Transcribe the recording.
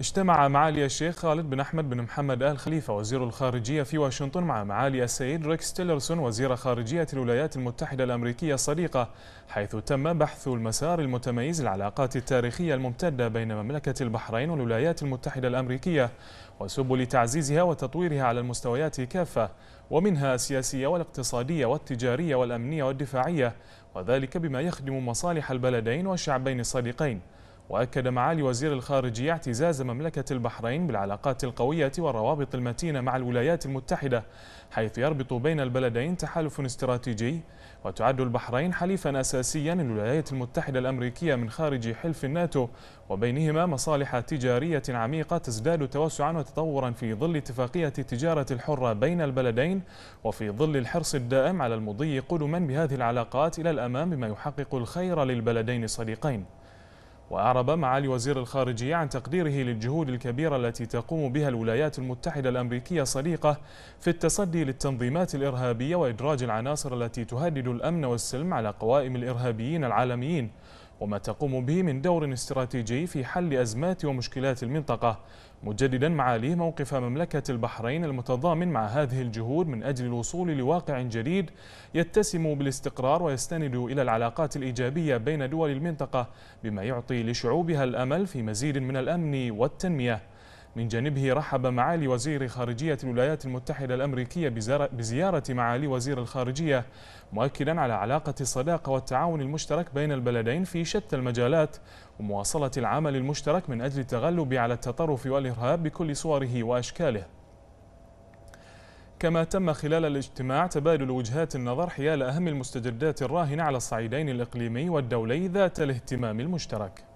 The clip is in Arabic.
اجتمع معالي الشيخ خالد بن أحمد بن محمد آل خليفة وزير الخارجية في واشنطن مع معالي السيد ريكس تيلرسون وزير خارجية الولايات المتحدة الأمريكية الصديقة حيث تم بحث المسار المتميز للعلاقات التاريخية الممتدة بين مملكة البحرين والولايات المتحدة الأمريكية وسبل تعزيزها وتطويرها على المستويات كافة ومنها السياسية والاقتصادية والتجارية والأمنية والدفاعية وذلك بما يخدم مصالح البلدين والشعبين الصديقين وأكد معالي وزير الخارجية اعتزاز مملكة البحرين بالعلاقات القوية والروابط المتينة مع الولايات المتحدة حيث يربط بين البلدين تحالف استراتيجي وتعد البحرين حليفا أساسيا للولايات المتحدة الأمريكية من خارج حلف الناتو وبينهما مصالح تجارية عميقة تزداد توسعا وتطورا في ظل اتفاقية التجارة الحرة بين البلدين وفي ظل الحرص الدائم على المضي قدما بهذه العلاقات إلى الأمام بما يحقق الخير للبلدين الصديقين وأعرب معالي وزير الخارجية عن تقديره للجهود الكبيرة التي تقوم بها الولايات المتحدة الأمريكية صديقة في التصدي للتنظيمات الإرهابية وإدراج العناصر التي تهدد الأمن والسلم على قوائم الإرهابيين العالميين وما تقوم به من دور استراتيجي في حل أزمات ومشكلات المنطقة مجددا معاليه موقف مملكة البحرين المتضامن مع هذه الجهود من أجل الوصول لواقع جديد يتسم بالاستقرار ويستند إلى العلاقات الإيجابية بين دول المنطقة بما يعطي لشعوبها الأمل في مزيد من الأمن والتنمية من جانبه رحب معالي وزير خارجية الولايات المتحدة الأمريكية بزيارة معالي وزير الخارجية مؤكدا على علاقة الصداقة والتعاون المشترك بين البلدين في شتى المجالات ومواصلة العمل المشترك من أجل التغلب على التطرف والإرهاب بكل صوره وأشكاله كما تم خلال الاجتماع تبادل وجهات النظر حيال أهم المستجدات الراهنة على الصعيدين الإقليمي والدولي ذات الاهتمام المشترك